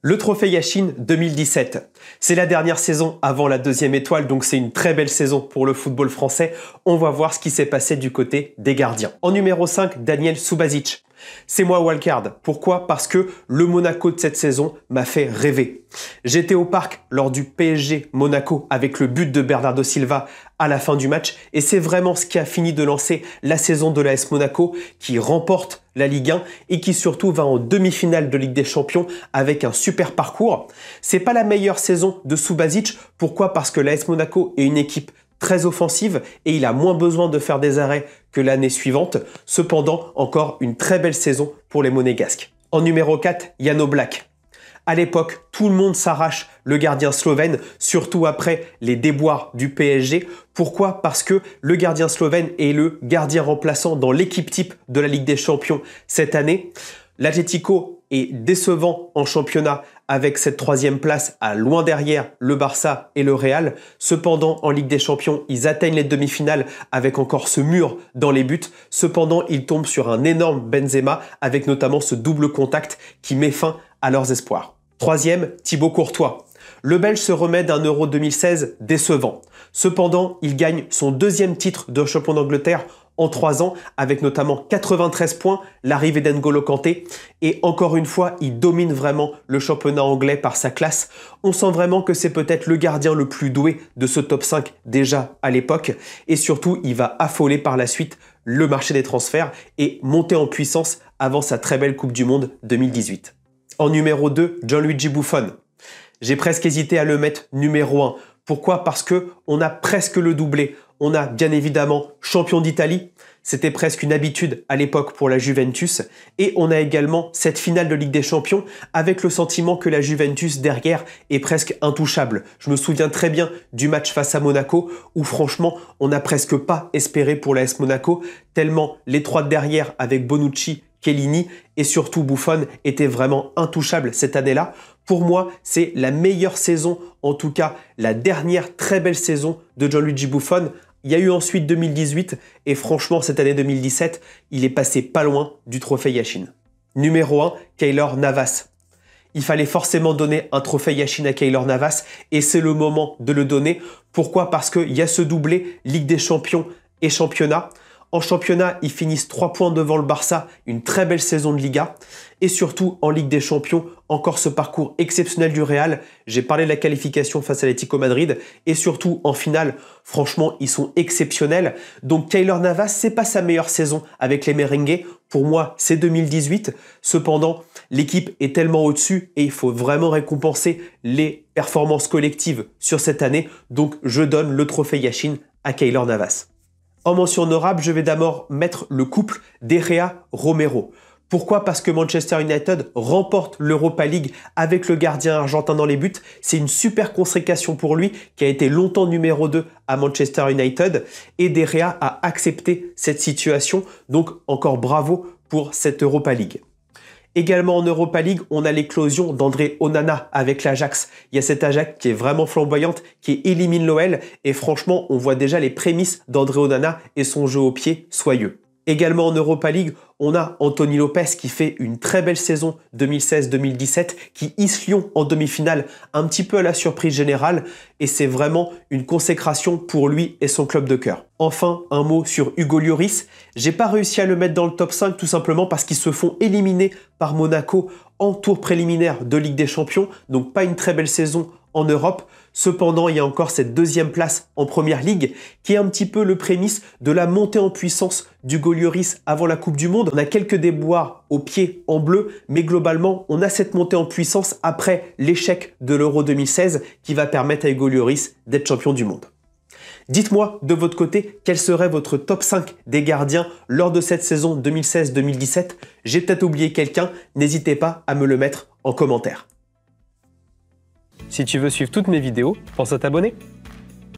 Le Trophée Yachine 2017. C'est la dernière saison avant la deuxième étoile, donc c'est une très belle saison pour le football français. On va voir ce qui s'est passé du côté des gardiens. En numéro 5, Daniel Subasic. C'est moi Walcard. Pourquoi Parce que le Monaco de cette saison m'a fait rêver. J'étais au parc lors du PSG Monaco avec le but de Bernardo Silva à la fin du match et c'est vraiment ce qui a fini de lancer la saison de l'AS Monaco qui remporte la Ligue 1 et qui surtout va en demi-finale de Ligue des Champions avec un super parcours. C'est pas la meilleure saison de Subasic, pourquoi Parce que l'AS Monaco est une équipe très offensive et il a moins besoin de faire des arrêts que l'année suivante. Cependant, encore une très belle saison pour les monégasques. En numéro 4, Yano Black. À l'époque, tout le monde s'arrache le gardien slovène, surtout après les déboires du PSG. Pourquoi Parce que le gardien slovène est le gardien remplaçant dans l'équipe type de la Ligue des Champions cette année. L'Atletico est décevant en championnat avec cette troisième place à loin derrière le Barça et le Real. Cependant, en Ligue des Champions, ils atteignent les demi-finales avec encore ce mur dans les buts. Cependant, ils tombent sur un énorme Benzema avec notamment ce double contact qui met fin à leurs espoirs. Troisième, Thibaut Courtois. Le Belge se remet d'un Euro 2016 décevant. Cependant, il gagne son deuxième titre de champion d'Angleterre en trois ans, avec notamment 93 points, l'arrivée d'Engolo Kanté. Et encore une fois, il domine vraiment le championnat anglais par sa classe. On sent vraiment que c'est peut-être le gardien le plus doué de ce top 5 déjà à l'époque. Et surtout, il va affoler par la suite le marché des transferts et monter en puissance avant sa très belle Coupe du Monde 2018. En numéro 2, Gianluigi Buffon. J'ai presque hésité à le mettre numéro 1. Pourquoi Parce que on a presque le doublé. On a bien évidemment champion d'Italie, c'était presque une habitude à l'époque pour la Juventus, et on a également cette finale de Ligue des Champions avec le sentiment que la Juventus derrière est presque intouchable. Je me souviens très bien du match face à Monaco où franchement on n'a presque pas espéré pour la S Monaco, tellement l'étroite derrière avec Bonucci, Kellini et surtout Buffon était vraiment intouchable cette année-là. Pour moi, c'est la meilleure saison, en tout cas la dernière très belle saison de Gianluigi Buffon il y a eu ensuite 2018 et franchement cette année 2017, il est passé pas loin du trophée Yashin. Numéro 1, Kaylor Navas. Il fallait forcément donner un trophée Yashin à Kaylor Navas et c'est le moment de le donner. Pourquoi Parce qu'il y a ce doublé Ligue des Champions et Championnat. En championnat, ils finissent 3 points devant le Barça, une très belle saison de Liga. Et surtout, en Ligue des Champions, encore ce parcours exceptionnel du Real. J'ai parlé de la qualification face à l'Etico Madrid. Et surtout, en finale, franchement, ils sont exceptionnels. Donc, Taylor Navas, c'est pas sa meilleure saison avec les Merengues. Pour moi, c'est 2018. Cependant, l'équipe est tellement au-dessus et il faut vraiment récompenser les performances collectives sur cette année. Donc, je donne le trophée Yashin à Kaylor Navas. En mention honorable, je vais d'abord mettre le couple d'Erea Romero. Pourquoi Parce que Manchester United remporte l'Europa League avec le gardien argentin dans les buts. C'est une super consécration pour lui qui a été longtemps numéro 2 à Manchester United et Derrea a accepté cette situation. Donc encore bravo pour cette Europa League. Également en Europa League, on a l'éclosion d'André Onana avec l'Ajax. Il y a cette Ajax qui est vraiment flamboyante, qui élimine l'OL, et franchement, on voit déjà les prémices d'André Onana et son jeu au pied soyeux. Également en Europa League, on a Anthony Lopez qui fait une très belle saison 2016-2017, qui hisse Lyon en demi-finale, un petit peu à la surprise générale, et c'est vraiment une consécration pour lui et son club de cœur. Enfin, un mot sur Hugo Lloris. J'ai pas réussi à le mettre dans le top 5 tout simplement parce qu'ils se font éliminer par Monaco en tour préliminaire de Ligue des Champions, donc pas une très belle saison en Europe. Cependant, il y a encore cette deuxième place en Première Ligue qui est un petit peu le prémisse de la montée en puissance du Golioris avant la Coupe du Monde. On a quelques déboires au pied en bleu, mais globalement, on a cette montée en puissance après l'échec de l'Euro 2016 qui va permettre à Hugo d'être champion du monde. Dites-moi de votre côté quel serait votre top 5 des gardiens lors de cette saison 2016-2017. J'ai peut-être oublié quelqu'un, n'hésitez pas à me le mettre en commentaire. Si tu veux suivre toutes mes vidéos, pense à t'abonner.